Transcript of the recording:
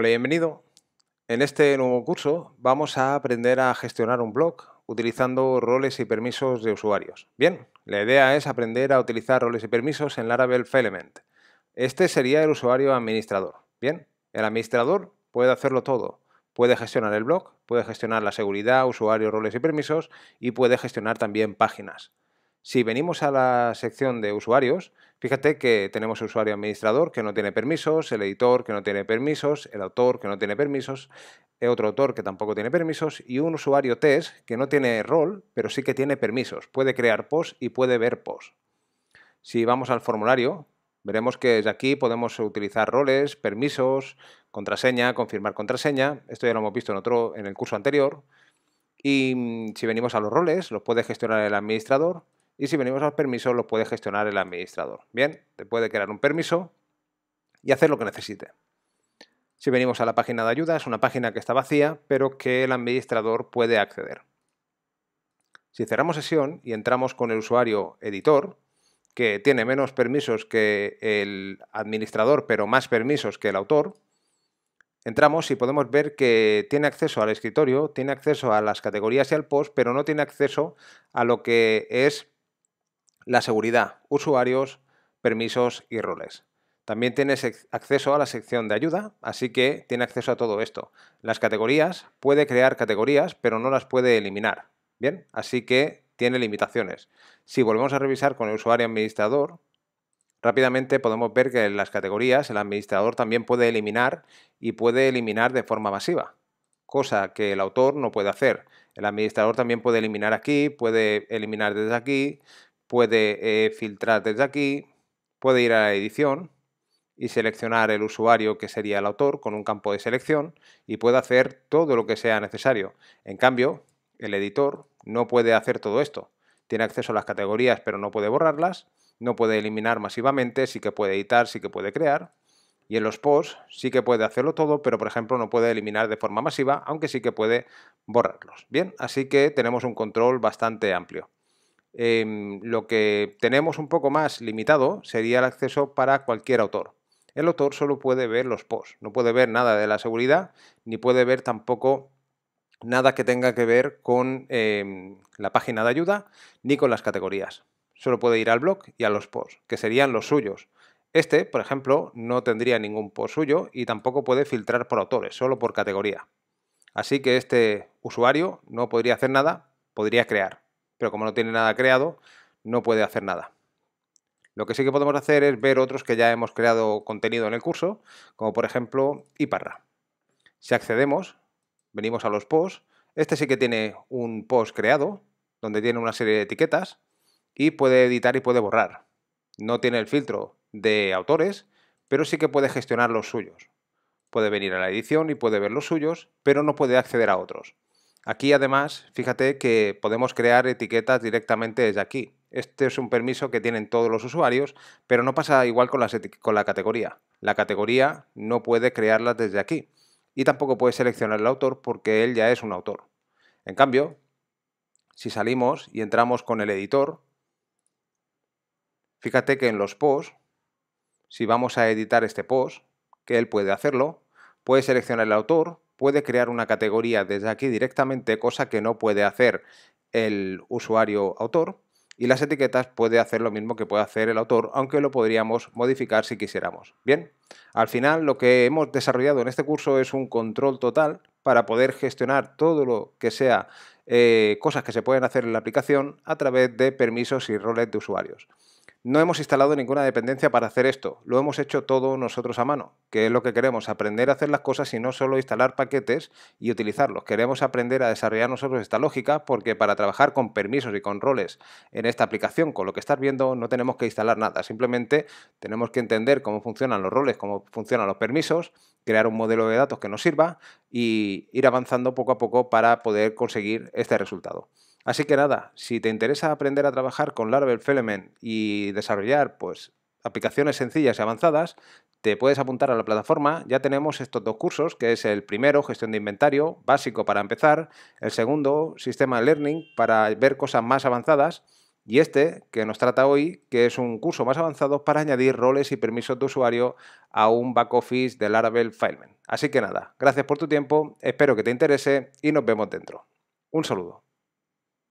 Hola y bienvenido. En este nuevo curso vamos a aprender a gestionar un blog utilizando roles y permisos de usuarios. Bien, la idea es aprender a utilizar roles y permisos en Laravel Element. Este sería el usuario administrador. Bien, el administrador puede hacerlo todo. Puede gestionar el blog, puede gestionar la seguridad, usuarios, roles y permisos y puede gestionar también páginas. Si venimos a la sección de usuarios, fíjate que tenemos el usuario administrador que no tiene permisos, el editor que no tiene permisos, el autor que no tiene permisos, eh, otro autor que tampoco tiene permisos y un usuario test que no tiene rol, pero sí que tiene permisos. Puede crear post y puede ver post. Si vamos al formulario, veremos que desde aquí podemos utilizar roles, permisos, contraseña, confirmar contraseña. Esto ya lo hemos visto en, otro, en el curso anterior. Y mm, si venimos a los roles, los puede gestionar el administrador y si venimos al permiso, lo puede gestionar el administrador. Bien, te puede crear un permiso y hacer lo que necesite. Si venimos a la página de ayuda, es una página que está vacía, pero que el administrador puede acceder. Si cerramos sesión y entramos con el usuario editor, que tiene menos permisos que el administrador, pero más permisos que el autor, entramos y podemos ver que tiene acceso al escritorio, tiene acceso a las categorías y al post, pero no tiene acceso a lo que es la seguridad, usuarios, permisos y roles. También tienes acceso a la sección de ayuda, así que tiene acceso a todo esto. Las categorías, puede crear categorías, pero no las puede eliminar. Bien, así que tiene limitaciones. Si volvemos a revisar con el usuario administrador, rápidamente podemos ver que en las categorías el administrador también puede eliminar y puede eliminar de forma masiva, cosa que el autor no puede hacer. El administrador también puede eliminar aquí, puede eliminar desde aquí, puede eh, filtrar desde aquí, puede ir a la edición y seleccionar el usuario que sería el autor con un campo de selección y puede hacer todo lo que sea necesario. En cambio, el editor no puede hacer todo esto. Tiene acceso a las categorías pero no puede borrarlas, no puede eliminar masivamente, sí que puede editar, sí que puede crear. Y en los posts sí que puede hacerlo todo, pero por ejemplo no puede eliminar de forma masiva, aunque sí que puede borrarlos. Bien, así que tenemos un control bastante amplio. Em, lo que tenemos un poco más limitado sería el acceso para cualquier autor. El autor solo puede ver los posts, no puede ver nada de la seguridad, ni puede ver tampoco nada que tenga que ver con em, la página de ayuda ni con las categorías. Solo puede ir al blog y a los posts, que serían los suyos. Este, por ejemplo, no tendría ningún post suyo y tampoco puede filtrar por autores, solo por categoría. Así que este usuario no podría hacer nada, podría crear pero como no tiene nada creado, no puede hacer nada. Lo que sí que podemos hacer es ver otros que ya hemos creado contenido en el curso, como por ejemplo Iparra. Si accedemos, venimos a los posts, este sí que tiene un post creado, donde tiene una serie de etiquetas, y puede editar y puede borrar. No tiene el filtro de autores, pero sí que puede gestionar los suyos. Puede venir a la edición y puede ver los suyos, pero no puede acceder a otros. Aquí además, fíjate que podemos crear etiquetas directamente desde aquí. Este es un permiso que tienen todos los usuarios, pero no pasa igual con, con la categoría. La categoría no puede crearlas desde aquí y tampoco puede seleccionar el autor porque él ya es un autor. En cambio, si salimos y entramos con el editor, fíjate que en los posts, si vamos a editar este post, que él puede hacerlo, puede seleccionar el autor, puede crear una categoría desde aquí directamente, cosa que no puede hacer el usuario autor. Y las etiquetas puede hacer lo mismo que puede hacer el autor, aunque lo podríamos modificar si quisiéramos. Bien, al final lo que hemos desarrollado en este curso es un control total para poder gestionar todo lo que sea eh, cosas que se pueden hacer en la aplicación a través de permisos y roles de usuarios. No hemos instalado ninguna dependencia para hacer esto, lo hemos hecho todo nosotros a mano, que es lo que queremos, aprender a hacer las cosas y no solo instalar paquetes y utilizarlos. Queremos aprender a desarrollar nosotros esta lógica porque para trabajar con permisos y con roles en esta aplicación, con lo que estás viendo, no tenemos que instalar nada, simplemente tenemos que entender cómo funcionan los roles, cómo funcionan los permisos, crear un modelo de datos que nos sirva y ir avanzando poco a poco para poder conseguir este resultado. Así que nada, si te interesa aprender a trabajar con Laravel Filament y desarrollar pues, aplicaciones sencillas y avanzadas, te puedes apuntar a la plataforma. Ya tenemos estos dos cursos, que es el primero, gestión de inventario, básico para empezar, el segundo, sistema de learning, para ver cosas más avanzadas, y este que nos trata hoy, que es un curso más avanzado para añadir roles y permisos de usuario a un back office de Laravel Fileman. Así que nada, gracias por tu tiempo, espero que te interese y nos vemos dentro. Un saludo.